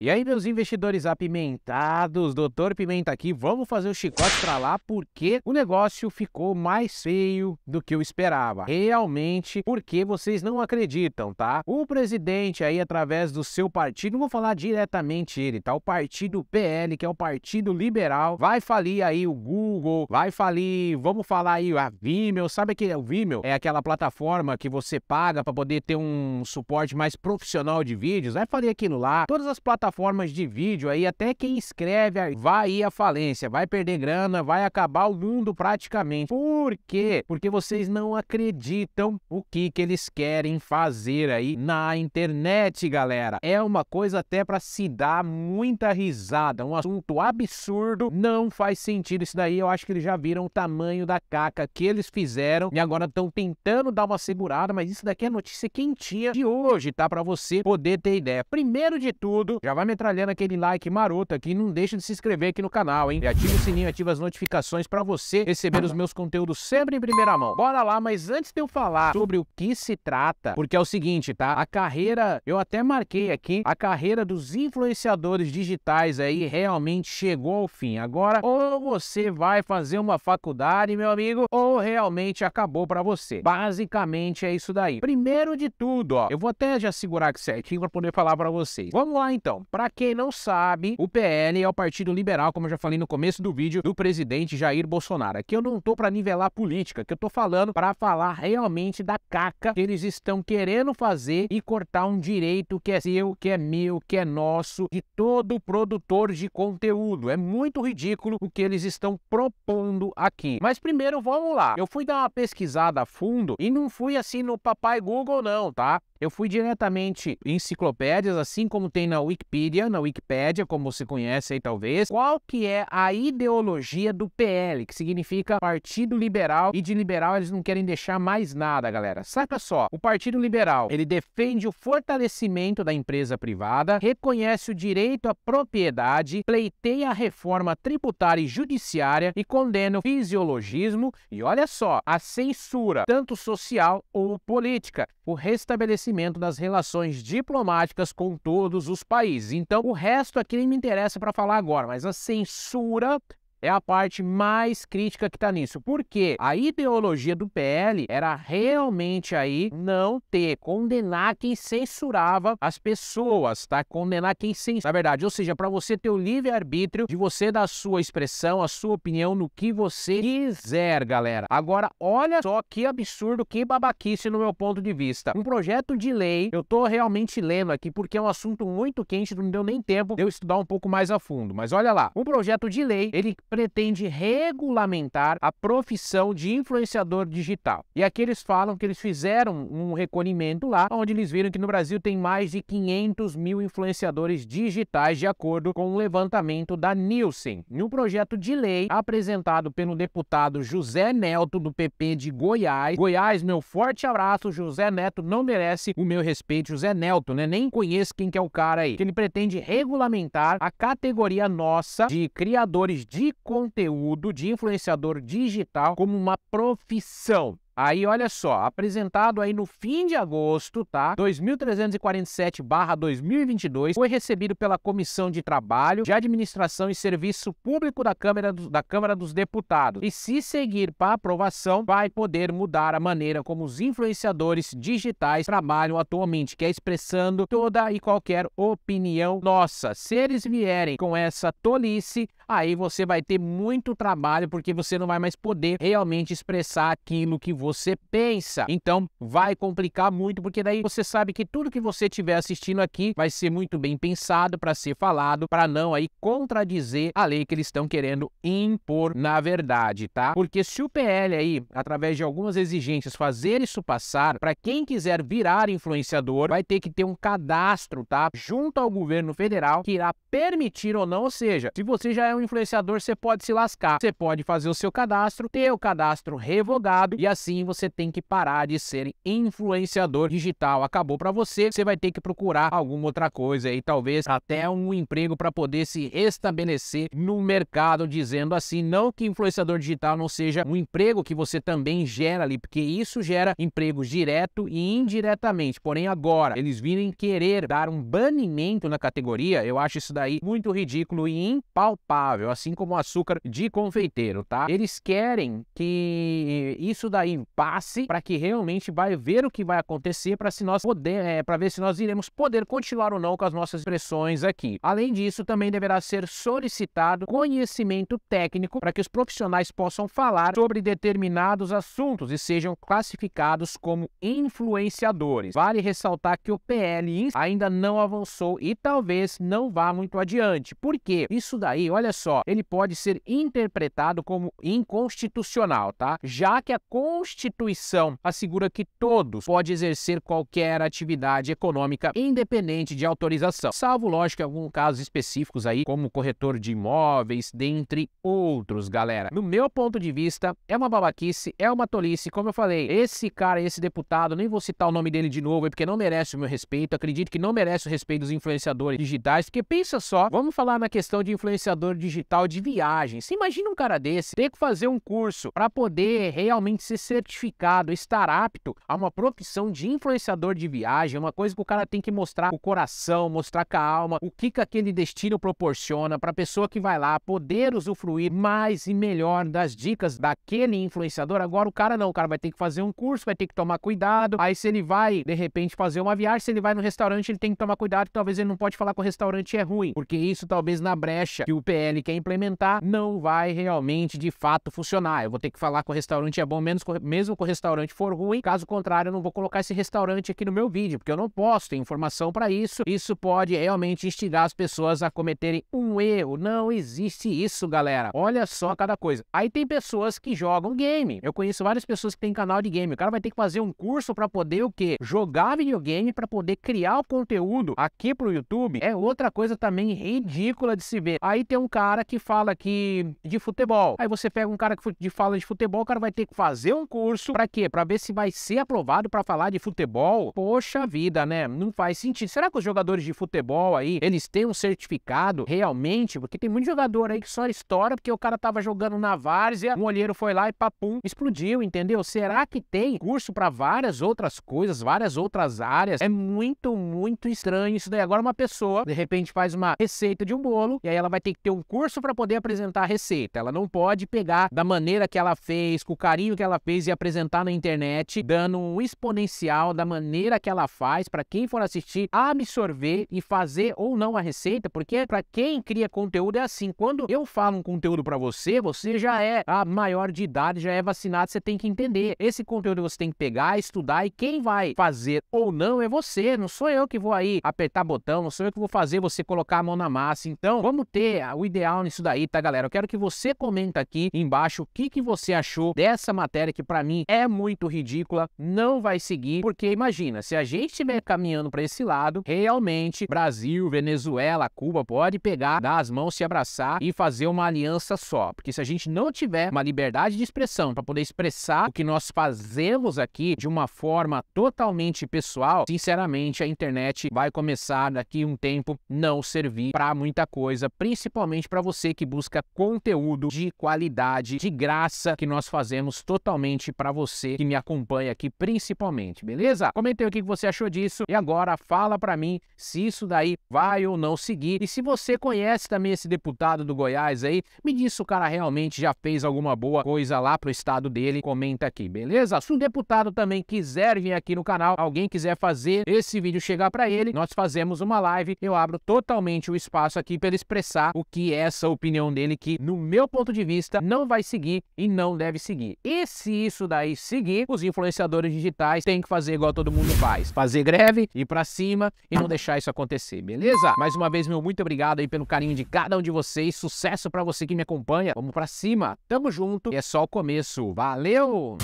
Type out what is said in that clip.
E aí, meus investidores apimentados, doutor Pimenta aqui, vamos fazer o chicote pra lá porque o negócio ficou mais feio do que eu esperava. Realmente, porque vocês não acreditam, tá? O presidente aí, através do seu partido, não vou falar diretamente ele, tá? O partido PL, que é o Partido Liberal, vai falir aí o Google, vai falir, vamos falar aí a Vimeo, sabe que é o Vimeo é aquela plataforma que você paga para poder ter um suporte mais profissional de vídeos, vai falir aquilo lá, todas as plataformas plataformas de vídeo aí, até quem escreve vai ir à falência, vai perder grana, vai acabar o mundo praticamente. Por quê? Porque vocês não acreditam o que, que eles querem fazer aí na internet, galera. É uma coisa até para se dar muita risada, um assunto absurdo, não faz sentido isso daí. Eu acho que eles já viram o tamanho da caca que eles fizeram e agora estão tentando dar uma segurada, mas isso daqui é notícia quentinha de hoje, tá? Para você poder ter ideia. Primeiro de tudo, já vai metralhando aquele like maroto aqui e não deixa de se inscrever aqui no canal, hein? E ative o sininho, ativa as notificações para você receber os meus conteúdos sempre em primeira mão. Bora lá, mas antes de eu falar sobre o que se trata, porque é o seguinte, tá? A carreira, eu até marquei aqui, a carreira dos influenciadores digitais aí realmente chegou ao fim. Agora, ou você vai fazer uma faculdade, meu amigo, ou realmente acabou para você. Basicamente é isso daí. Primeiro de tudo, ó, eu vou até já segurar aqui certinho para poder falar para vocês. Vamos lá então. Para quem não sabe, o PL é o Partido Liberal, como eu já falei no começo do vídeo, do presidente Jair Bolsonaro. Aqui eu não tô para nivelar política, que eu tô falando para falar realmente da caca que eles estão querendo fazer e cortar um direito que é seu, que é meu, que é nosso, de todo produtor de conteúdo. É muito ridículo o que eles estão propondo aqui. Mas primeiro vamos lá. Eu fui dar uma pesquisada a fundo e não fui assim no papai Google não, tá? Eu fui diretamente em enciclopédias, assim como tem na Wikipedia Wikipedia, na Wikipédia, como você conhece aí talvez, qual que é a ideologia do PL, que significa Partido Liberal, e de liberal eles não querem deixar mais nada, galera. Saca só, o Partido Liberal, ele defende o fortalecimento da empresa privada, reconhece o direito à propriedade, pleiteia a reforma tributária e judiciária e condena o fisiologismo e olha só, a censura, tanto social ou política o restabelecimento das relações diplomáticas com todos os países. Então, o resto aqui nem me interessa para falar agora, mas a censura é a parte mais crítica que está nisso, porque a ideologia do PL era realmente aí não ter, condenar quem censurava as pessoas, tá? Condenar quem censurava. na verdade, ou seja, para você ter o livre-arbítrio de você dar a sua expressão, a sua opinião no que você quiser, galera. Agora, olha só que absurdo, que babaquice no meu ponto de vista. Um projeto de lei, eu tô realmente lendo aqui porque é um assunto muito quente, não deu nem tempo de eu estudar um pouco mais a fundo, mas olha lá, um projeto de lei, ele pretende regulamentar a profissão de influenciador digital. E aqui eles falam que eles fizeram um recolhimento lá, onde eles viram que no Brasil tem mais de 500 mil influenciadores digitais, de acordo com o um levantamento da Nielsen. Em um projeto de lei apresentado pelo deputado José Nelto, do PP de Goiás. Goiás, meu forte abraço, José Neto não merece o meu respeito, José Nelto, né? Nem conheço quem que é o cara aí. Que ele pretende regulamentar a categoria nossa de criadores de conteúdo de influenciador digital como uma profissão. Aí, olha só, apresentado aí no fim de agosto, tá? 2347/2022 foi recebido pela Comissão de Trabalho, de Administração e Serviço Público da Câmara, do, da Câmara dos Deputados. E se seguir para aprovação, vai poder mudar a maneira como os influenciadores digitais trabalham atualmente, que é expressando toda e qualquer opinião nossa. Se eles vierem com essa tolice, aí você vai ter muito trabalho porque você não vai mais poder realmente expressar aquilo que você você pensa. Então vai complicar muito, porque daí você sabe que tudo que você estiver assistindo aqui vai ser muito bem pensado para ser falado, para não aí contradizer a lei que eles estão querendo impor na verdade, tá? Porque se o PL aí, através de algumas exigências, fazer isso passar, para quem quiser virar influenciador, vai ter que ter um cadastro, tá? Junto ao governo federal que irá permitir ou não, ou seja, se você já é um influenciador, você pode se lascar. Você pode fazer o seu cadastro, ter o cadastro revogado e assim você tem que parar de ser influenciador digital. Acabou para você, você vai ter que procurar alguma outra coisa e talvez até um emprego para poder se estabelecer no mercado, dizendo assim, não que influenciador digital não seja um emprego que você também gera ali, porque isso gera empregos direto e indiretamente. Porém agora eles virem querer dar um banimento na categoria, eu acho isso daí muito ridículo e impalpável, assim como o açúcar de confeiteiro, tá? Eles querem que isso daí passe para que realmente vai ver o que vai acontecer para se nós poder, é, para ver se nós iremos poder continuar ou não com as nossas pressões aqui. Além disso, também deverá ser solicitado conhecimento técnico para que os profissionais possam falar sobre determinados assuntos e sejam classificados como influenciadores. Vale ressaltar que o PL ainda não avançou e talvez não vá muito adiante. Por quê? Isso daí, olha só, ele pode ser interpretado como inconstitucional, tá? Já que a Constituição Constituição assegura que todos podem exercer qualquer atividade econômica independente de autorização, salvo, lógico, alguns casos específicos aí, como corretor de imóveis, dentre outros, galera. No meu ponto de vista, é uma babaquice, é uma tolice, como eu falei, esse cara, esse deputado, nem vou citar o nome dele de novo, é porque não merece o meu respeito, acredito que não merece o respeito dos influenciadores digitais, porque pensa só, vamos falar na questão de influenciador digital de viagens. Você imagina um cara desse ter que fazer um curso para poder realmente se ser certificado, estar apto a uma profissão de influenciador de viagem, é uma coisa que o cara tem que mostrar o coração, mostrar com a alma, o que, que aquele destino proporciona para a pessoa que vai lá poder usufruir mais e melhor das dicas daquele influenciador. Agora o cara não, o cara vai ter que fazer um curso, vai ter que tomar cuidado. Aí se ele vai, de repente, fazer uma viagem, se ele vai no restaurante, ele tem que tomar cuidado, talvez ele não pode falar que o restaurante é ruim, porque isso talvez na brecha que o PL quer implementar não vai realmente de fato funcionar. Eu vou ter que falar que o restaurante é bom menos, mesmo que o restaurante for ruim. Caso contrário, eu não vou colocar esse restaurante aqui no meu vídeo, porque eu não posso ter informação para isso. Isso pode realmente instigar as pessoas a cometerem um erro. Não existe isso, galera. Olha só cada coisa. Aí tem pessoas que jogam game. Eu conheço várias pessoas que têm canal de game. O cara vai ter que fazer um curso para poder o quê? Jogar videogame para poder criar o conteúdo aqui pro YouTube. É outra coisa também ridícula de se ver. Aí tem um cara que fala que de futebol. Aí você pega um cara que fala de futebol, o cara vai ter que fazer um curso curso para quê? Para ver se vai ser aprovado para falar de futebol? Poxa vida, né? Não faz sentido. Será que os jogadores de futebol aí, eles têm um certificado realmente? Porque tem muito jogador aí que só estoura porque o cara tava jogando na várzea, um olheiro foi lá e papum, explodiu, entendeu? Será que tem curso para várias outras coisas, várias outras áreas? É muito, muito estranho isso daí. Agora uma pessoa, de repente, faz uma receita de um bolo e aí ela vai ter que ter um curso para poder apresentar a receita. Ela não pode pegar da maneira que ela fez, com o carinho que ela fez e apresentar na internet, dando um exponencial da maneira que ela faz para quem for assistir absorver e fazer ou não a receita, porque para quem cria conteúdo é assim. Quando eu falo um conteúdo para você, você já é a maior de idade, já é vacinado, você tem que entender. Esse conteúdo você tem que pegar, estudar e quem vai fazer ou não é você, não sou eu que vou aí apertar botão, não sou eu que vou fazer você colocar a mão na massa. Então, vamos ter o ideal nisso daí, tá, galera? Eu quero que você comenta aqui embaixo o que que você achou dessa matéria que pra para mim é muito ridícula, não vai seguir, porque imagina, se a gente estiver caminhando para esse lado, realmente Brasil, Venezuela, Cuba pode pegar, dar as mãos, se abraçar e fazer uma aliança só, porque se a gente não tiver uma liberdade de expressão para poder expressar o que nós fazemos aqui de uma forma totalmente pessoal, sinceramente a internet vai começar daqui um tempo não servir para muita coisa, principalmente para você que busca conteúdo de qualidade, de graça que nós fazemos totalmente podcast para você que me acompanha aqui principalmente, beleza? aí o que você achou disso e agora fala para mim se isso daí vai ou não seguir. E se você conhece também esse deputado do Goiás aí, me diz se o cara realmente já fez alguma boa coisa lá pro estado dele, comenta aqui, beleza? Se um deputado também quiser vir aqui no canal, alguém quiser fazer esse vídeo chegar para ele, nós fazemos uma live, eu abro totalmente o espaço aqui para ele expressar o que é essa opinião dele que no meu ponto de vista não vai seguir e não deve seguir. E se isso daí seguir, os influenciadores digitais têm que fazer igual todo mundo faz. Fazer greve, ir para cima e não deixar isso acontecer, beleza? Mais uma vez, meu muito obrigado aí pelo carinho de cada um de vocês. Sucesso para você que me acompanha. Vamos para cima. Tamo junto. E é só o começo. Valeu!